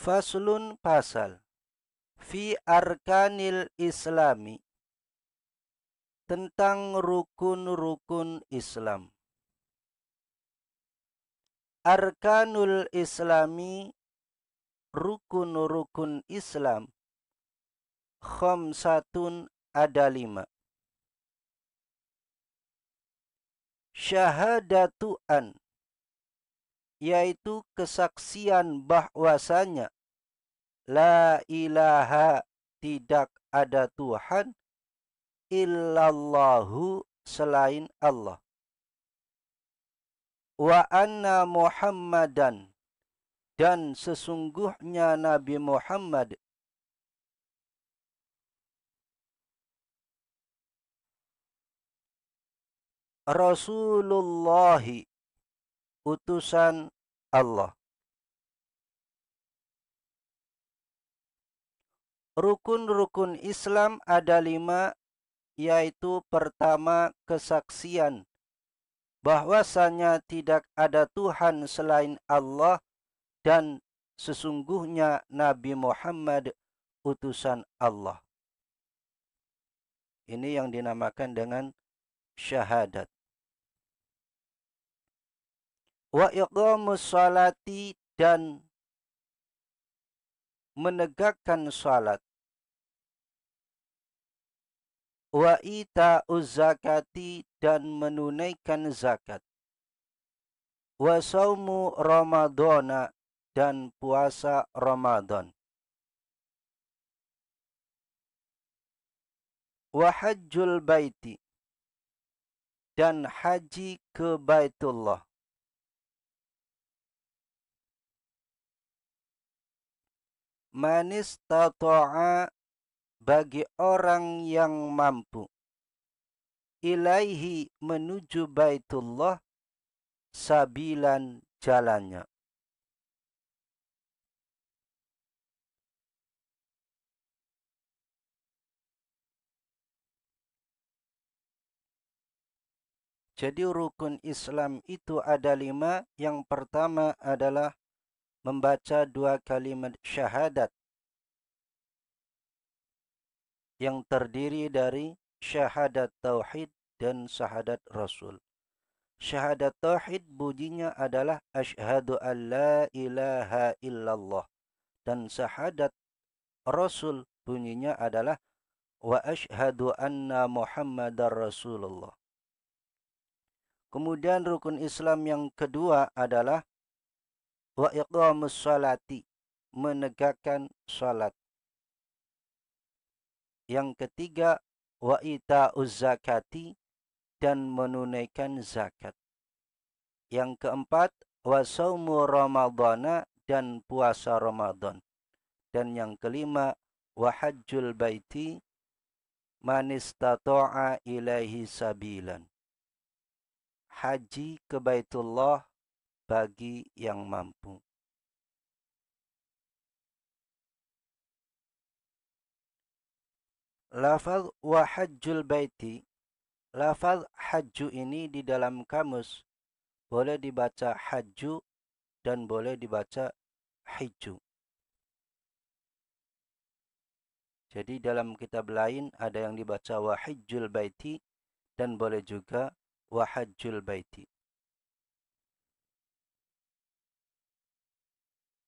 Faslun pasal Fi arkanil islami Tentang rukun-rukun Islam Arkanul islami Rukun-rukun Islam Khomsatun ada lima Syahadatu an yaitu kesaksian bahwasanya la ilaha tidak ada Tuhan illallahu selain Allah wa anna Muhammadan dan sesungguhnya Nabi Muhammad Rasulullah utusan Allah. Rukun-rukun Islam ada lima, yaitu pertama kesaksian bahwasanya tidak ada Tuhan selain Allah dan sesungguhnya Nabi Muhammad utusan Allah. Ini yang dinamakan dengan syahadat. wa iqamus salati dan menegakkan salat wa ita uzakati dan menunaikan zakat wa saumu ramadana dan puasa ramadhan, wa hajjul baiti dan haji ke baitullah manis tatoa bagi orang yang mampu ilaihi menuju Baitullah sabilan jalannya. Jadi rukun Islam itu ada lima. Yang pertama adalah membaca dua kalimat syahadat yang terdiri dari syahadat tauhid dan syahadat rasul. Syahadat tauhid bunyinya adalah asyhadu an la ilaha illallah dan syahadat rasul bunyinya adalah wa asyhadu anna muhammadar rasulullah. Kemudian rukun Islam yang kedua adalah wa iqamus salati menegakkan salat yang ketiga wa ita zakati dan menunaikan zakat yang keempat wa saumu ramadhana dan puasa Ramadan dan yang kelima wa hajjul baiti man istata'a ilaihi sabilan haji ke Baitullah bagi yang mampu. Lafaz wa hajjul baiti. Lafaz hajju ini di dalam kamus boleh dibaca hajju dan boleh dibaca hijju. Jadi dalam kitab lain ada yang dibaca wahijjul baiti dan boleh juga wahajjul baiti.